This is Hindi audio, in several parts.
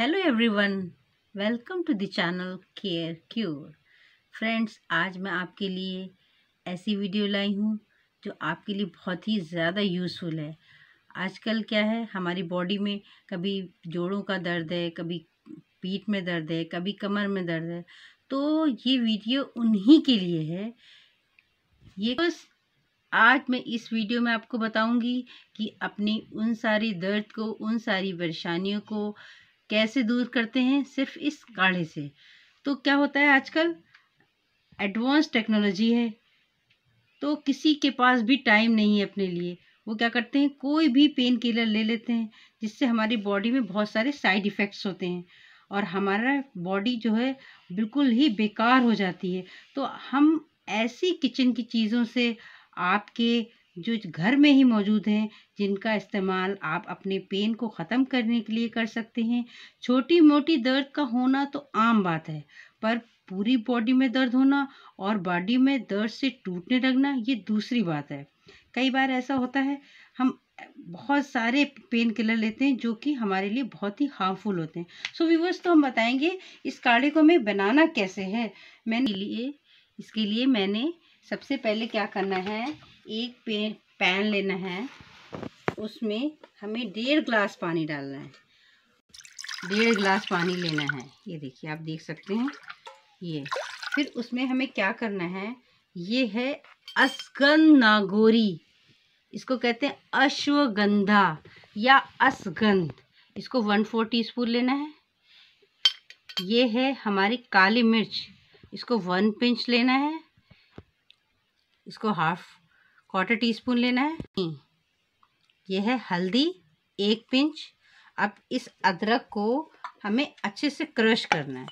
hello everyone welcome to the channel care cure friends आज मैं आपके लिए ऐसी वीडियो लाई हूँ जो आपके लिए बहुत ही ज़्यादा यूज़फुल है आजकल क्या है हमारी बॉडी में कभी जोड़ों का दर्द है कभी पीठ में दर्द है कभी कमर में दर्द है तो ये वीडियो उन्हीं के लिए है ये बस आज मैं इस वीडियो में आपको बताऊँगी कि अपनी उन सारी दर्द को उन सारी परेशानियों को कैसे दूर करते हैं सिर्फ इस काढ़े से तो क्या होता है आजकल एडवांस टेक्नोलॉजी है तो किसी के पास भी टाइम नहीं है अपने लिए वो क्या करते हैं कोई भी पेन किलर ले लेते हैं जिससे हमारी बॉडी में बहुत सारे साइड इफ़ेक्ट्स होते हैं और हमारा बॉडी जो है बिल्कुल ही बेकार हो जाती है तो हम ऐसी किचन की चीज़ों से आपके जो घर में ही मौजूद हैं जिनका इस्तेमाल आप अपने पेन को ख़त्म करने के लिए कर सकते हैं छोटी मोटी दर्द का होना तो आम बात है पर पूरी बॉडी में दर्द होना और बॉडी में दर्द से टूटने लगना ये दूसरी बात है कई बार ऐसा होता है हम बहुत सारे पेन किलर लेते हैं जो कि हमारे लिए बहुत ही हार्मफुल होते हैं सो so, व्यूवर्स तो हम बताएंगे इस काढ़े को हमें बनाना कैसे है मैंने लिए इसके लिए मैंने सबसे पहले क्या करना है एक पे, पैन लेना है उसमें हमें डेढ़ ग्लास पानी डालना है डेढ़ ग्लास पानी लेना है ये देखिए आप देख सकते हैं ये फिर उसमें हमें क्या करना है ये है असगन नागोरी इसको कहते हैं अश्वगंधा या असगंध इसको वन फोर टी स्पून लेना है ये है हमारी काली मिर्च इसको वन पिंच लेना है इसको हाफ क्वार्टर टी स्पून लेना है यह है हल्दी एक पिंच अब इस अदरक को हमें अच्छे से क्रश करना है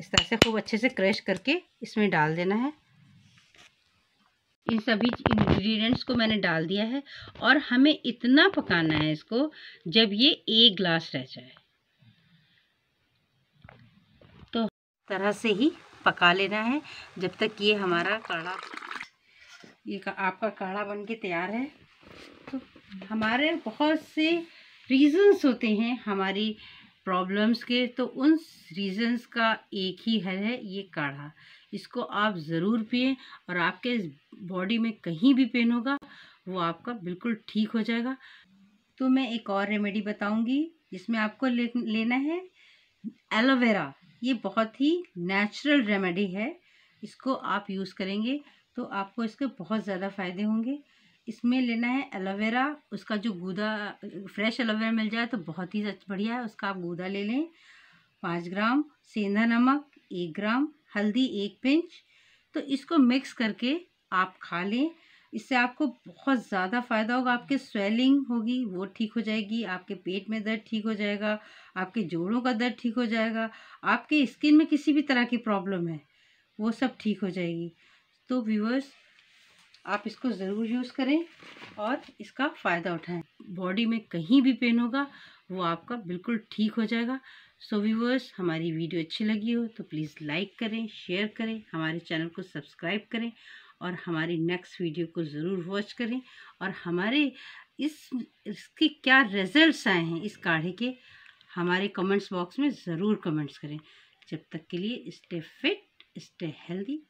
इस तरह से खूब अच्छे से क्रश करके इसमें डाल देना है इन सभी इंग्रेडिएंट्स को मैंने डाल दिया है और हमें इतना पकाना है इसको जब ये एक ग्लास रह जाए तो तरह से ही पका लेना है जब तक ये हमारा कड़ा ये का, आपका काढ़ा बन के तैयार है तो हमारे बहुत से रीजंस होते हैं हमारी प्रॉब्लम्स के तो उन रीजंस का एक ही हल है ये काढ़ा इसको आप ज़रूर पिए और आपके बॉडी में कहीं भी पेन होगा वो आपका बिल्कुल ठीक हो जाएगा तो मैं एक और रेमेडी बताऊंगी जिसमें आपको ले, लेना है एलोवेरा ये बहुत ही नेचुरल रेमेडी है इसको आप यूज़ करेंगे तो आपको इसके बहुत ज़्यादा फ़ायदे होंगे इसमें लेना है एलोवेरा उसका जो गूदा फ्रेश एलोवेरा मिल जाए तो बहुत ही बढ़िया है उसका आप गूदा ले लें पाँच ग्राम सेंधा नमक एक ग्राम हल्दी एक पिंच तो इसको मिक्स करके आप खा लें इससे आपको बहुत ज़्यादा फ़ायदा होगा आपके स्वेलिंग होगी वो ठीक हो जाएगी आपके पेट में दर्द ठीक हो जाएगा आपके जोड़ों का दर्द ठीक हो जाएगा आपके स्किन में किसी भी तरह की प्रॉब्लम है वो सब ठीक हो जाएगी तो व्यूअर्स आप इसको ज़रूर यूज़ करें और इसका फ़ायदा उठाएं बॉडी में कहीं भी पेन होगा वो आपका बिल्कुल ठीक हो जाएगा सो so व्यूवर्स हमारी वीडियो अच्छी लगी हो तो प्लीज़ लाइक करें शेयर करें हमारे चैनल को सब्सक्राइब करें और हमारी नेक्स्ट वीडियो को ज़रूर वॉच करें और हमारे इस इसके क्या रिजल्ट्स आए हैं इस काढ़े के हमारे कमेंट्स बॉक्स में ज़रूर कमेंट्स करें जब तक के लिए स्टे फिट स्टे हेल्दी